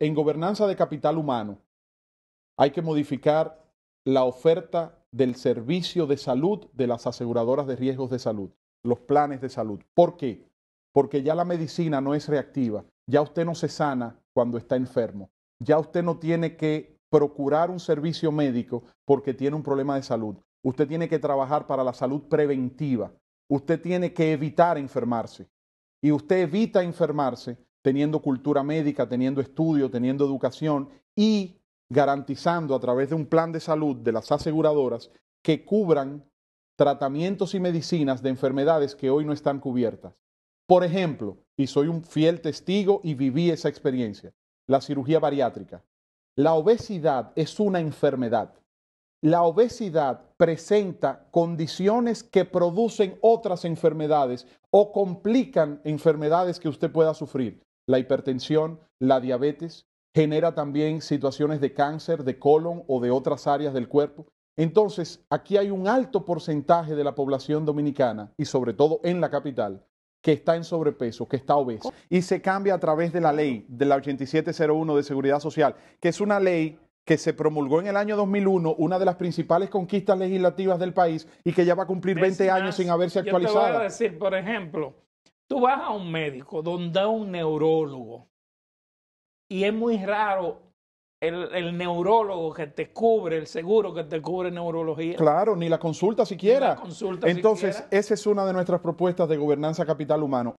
en gobernanza de capital humano, hay que modificar la oferta del servicio de salud de las aseguradoras de riesgos de salud, los planes de salud. ¿Por qué? Porque ya la medicina no es reactiva, ya usted no se sana cuando está enfermo, ya usted no tiene que procurar un servicio médico porque tiene un problema de salud. Usted tiene que trabajar para la salud preventiva. Usted tiene que evitar enfermarse. Y usted evita enfermarse teniendo cultura médica, teniendo estudio, teniendo educación y garantizando a través de un plan de salud de las aseguradoras que cubran tratamientos y medicinas de enfermedades que hoy no están cubiertas. Por ejemplo, y soy un fiel testigo y viví esa experiencia, la cirugía bariátrica. La obesidad es una enfermedad. La obesidad presenta condiciones que producen otras enfermedades o complican enfermedades que usted pueda sufrir la hipertensión, la diabetes, genera también situaciones de cáncer, de colon o de otras áreas del cuerpo. Entonces, aquí hay un alto porcentaje de la población dominicana, y sobre todo en la capital, que está en sobrepeso, que está obeso. Y se cambia a través de la ley de la 8701 de Seguridad Social, que es una ley que se promulgó en el año 2001, una de las principales conquistas legislativas del país y que ya va a cumplir 20 años sin haberse actualizado. Yo decir, por ejemplo, Tú vas a un médico, donde a un neurólogo, y es muy raro el, neurólogo que te cubre, el seguro que te cubre neurología. Claro, ni la consulta siquiera. Entonces, esa es una de nuestras propuestas de gobernanza capital humano.